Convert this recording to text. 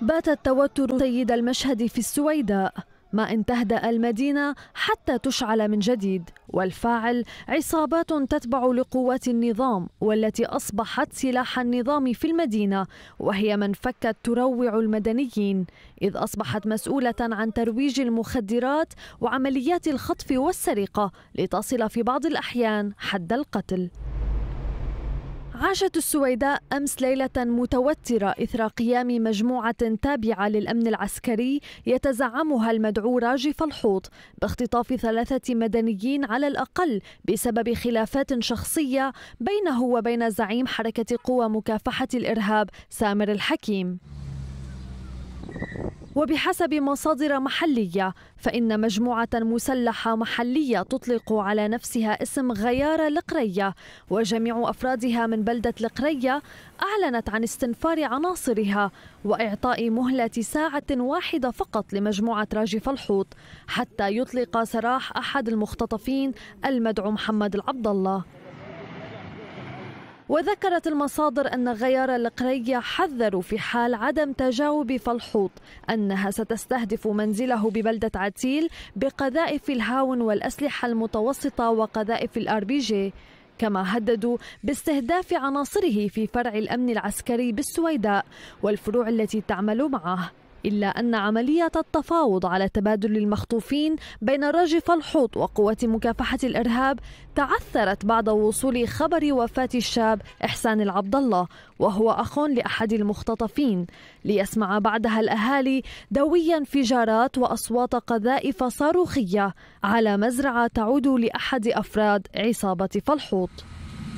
بات التوتر سيد المشهد في السويداء ما ان تهدأ المدينة حتى تشعل من جديد والفاعل عصابات تتبع لقوات النظام والتي أصبحت سلاح النظام في المدينة وهي من فكت تروع المدنيين إذ أصبحت مسؤولة عن ترويج المخدرات وعمليات الخطف والسرقة لتصل في بعض الأحيان حد القتل عاشت السويداء أمس ليلة متوترة إثر قيام مجموعة تابعة للأمن العسكري يتزعمها المدعو راجي فالحوط باختطاف ثلاثة مدنيين على الأقل بسبب خلافات شخصية بينه وبين زعيم حركة قوى مكافحة الإرهاب سامر الحكيم وبحسب مصادر محلية فإن مجموعة مسلحة محلية تطلق على نفسها اسم غيارة القرية وجميع أفرادها من بلدة القرية أعلنت عن استنفار عناصرها وإعطاء مهلة ساعة واحدة فقط لمجموعة راجف الحوط حتى يطلق سراح أحد المختطفين المدعو محمد العبد الله وذكرت المصادر أن غيار القرية حذروا في حال عدم تجاوب فلحوط أنها ستستهدف منزله ببلدة عتيل بقذائف الهاون والأسلحة المتوسطة وقذائف الأر بي جي كما هددوا باستهداف عناصره في فرع الأمن العسكري بالسويداء والفروع التي تعمل معه إلا أن عملية التفاوض على تبادل المخطوفين بين راجف الحوط وقوات مكافحة الإرهاب تعثرت بعد وصول خبر وفاة الشاب إحسان العبد الله وهو أخ لأحد المختطفين ليسمع بعدها الأهالي دوي انفجارات وأصوات قذائف صاروخية على مزرعة تعود لأحد أفراد عصابة فالحوط